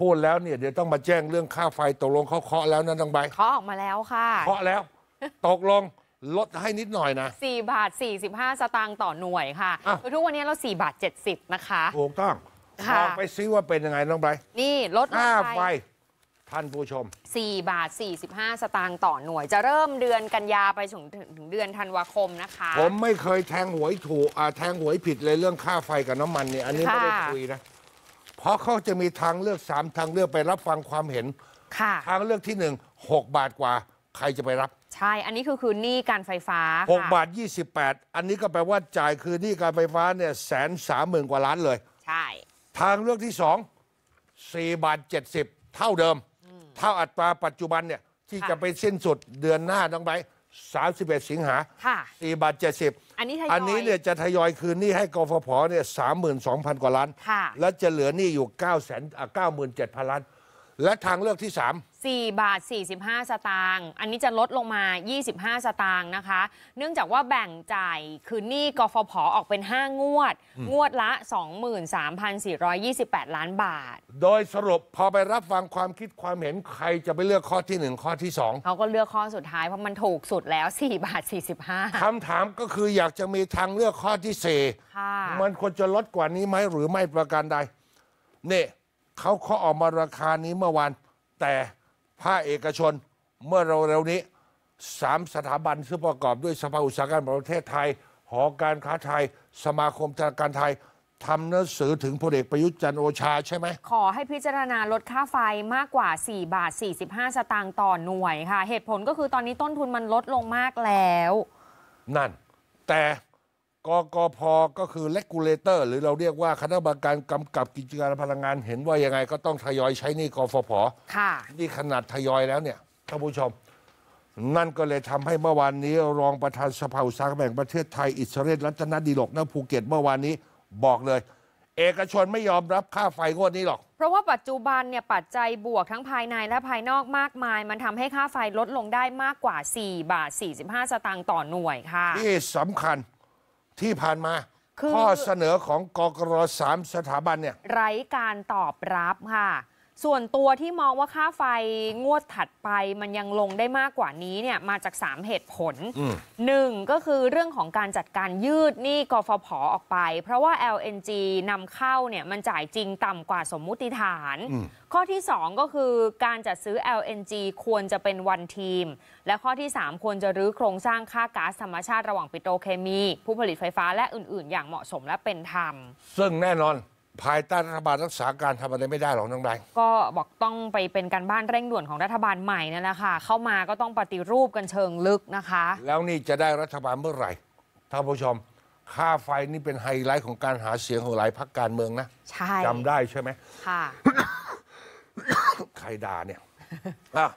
พูดแล้วเนี่ยเดี๋ยวต้องมาแจ้งเรื่องค่าไฟตกลงเขาเคาะแล้วนั่น้องใบเคาะออกมาแล้วค่ะเคาะแล้วตกลงลดให้นิดหน่อยนะ4บาท 45 สตางค์ต่อหน่วยค่ะะทุกวันนี้เรา 4 บาท70นะคะถูกต้องลองไปซื้อว่าเป็นยังไงน้องใบนี่ลดลค่าไฟท่านผู้ชม 4 บาท 45 สตางค์ต่อหน่วย จะเริ่มเดือนกันยาไปถึงถึงเดือนธันวาคมนะคะ ผมไม่เคยแทงหวยถูกอแทงหวยผิดเลยเรื่องค่าไฟกับน้ำมันเนี่ยอันนี้ไม่ได้คุยนะเพราะเขาจะมีทางเลือกสามทางเลือกไปรับฟังความเห็น ค่ะ ทางเลือกที่หนึ่งหกบาทกว่าใครจะไปรับ ใช่ อันนี้คือคืนหนี้การไฟฟ้าหกค่ะบาทยี่สิบแปดอันนี้ก็แปลว่าจ่ายคืนหนี้การไฟฟ้าเนี่ยแสนสามหมื่นกว่าล้านเลย ใช่ ทางเลือกที่สองสี่บาทเจ็ดสิบเท่าเดิมเท่าอัตราปัจจุบันเนี่ยที่จะไปสิ้นสุดเดือนหน้าต้องไป31สิงหาค่ะ4บาท70อันนี้ทยอยอันนี้เนี่ยจะทยอยคืนหนี้ให้กฟผเนี่ย32,000กว่าล้านค่ะและจะเหลือหนี้อยู่9่นเจ9 7 0 0 0ล้านและทางเลือกที่ 3 4 บาท 45 สตางค์อันนี้จะลดลงมา 25 สตางค์นะคะ เนื่องจากว่าแบ่งจ่ายคืนหนี้กฟผออกเป็น 5 งวด งวดละ 23,428 ล้านบาท โดยสรุปพอไปรับฟังความคิดความเห็นใครจะไปเลือกข้อที่ 1 ข้อที่ 2เขาก็เลือกข้อสุดท้ายเพราะมันถูกสุดแล้ว 4 บาท 45คำถามก็คืออยากจะมีทางเลือกข้อที่4มันควรจะลดกว่านี้ไหมหรือไม่ประการใดเนี่เขาเขาออกมาราคานี้เมื่อวานแต่ภาคเอกชนเมื่อเร็วๆนี้สามสถาบันซึ่งประกอบด้วยสภาอุตสาหกรรมประเทศไทย หอการค้าไทยสมาคมธนาคารไทยทำหนังสือถึงพลเอกประยุทธ์จันโอชาใช่ไหม ขอให้พิจารณาลดค่าไฟมากกว่า4บาท45 สตางค์ต่อหน่วยค่ะ เหตุผลก็คือตอนนี้ต้นทุนมันลดลงมากแล้ว นั่นแต่กกพก็คือเลกูเลเตอร์หรือเราเรียกว่าคณะกรรมการกำกับกิจการพลังงาน เห็นว่ายังไงก็ต้องทยอยใช้นี่กฟผค่ะ นี่ขนาดทยอยแล้วเนี่ยท่านผู้ชม นั่นก็เลยทำให้เมื่อวานนี้ รองประธานสภาอุตสาหกรรมแห่งประเทศไทยอิสเรลรัตนดีหลกนภูเก็ตเมื่อวานนี้บอกเลย เอกชนไม่ยอมรับค่าไฟงวดนี้หรอก เพราะว่าปัจจุบันเนี่ยปัจจัยบวกทั้งภายในและภายนอกมากมาย มันทำให้ค่าไฟลดลงได้มากกว่า4บาท45 สตางค์ต่อหน่วยค่ะที่สำคัญที่ผ่านมาข้อเสนอของกกรสามสถาบันเนี่ย ไร้การตอบรับค่ะส่วนตัวที่มองว่าค่าไฟงวดถัดไปมันยังลงได้มากกว่านี้เนี่ยมาจาก3เหตุผลหนึ่งก็คือเรื่องของการจัดการยืดหนี้กฟผออกไป เพราะว่า LNG นำเข้าเนี่ยมันจ่ายจริงต่ำกว่าสมมุติฐาน ข้อที่ 2 ก็คือการจัดซื้อ LNG ควรจะเป็นวันทีม และข้อที่ 3 ควรจะรื้อโครงสร้างค่าก๊าซธรรมชาติระหว่างปิโตรเคมี ผู้ผลิตไฟฟ้าและอื่นๆ อย่างเหมาะสมและเป็นธรรม ซึ่งแน่นอนภายใต้รัฐบาลรักษาการทำอะไรไม่ได้หรอกน้องแบงก็บอกต้องไปเป็นการบ้านเร่งด่วนของรัฐบาลใหม่นั่นแหละค่ะเข้ามาก็ต้องปฏิรูปกันเชิงลึกนะคะ แล้วนี่จะได้รัฐบาลเมื่อไหร่ท่านผู้ชมค่าไฟนี่เป็นไฮไลท์ของการหาเสียงของหลายพรรคการเมืองนะใช่จำได้ใช่ไหมค่ะใครด่าเนี่ยอ่ะ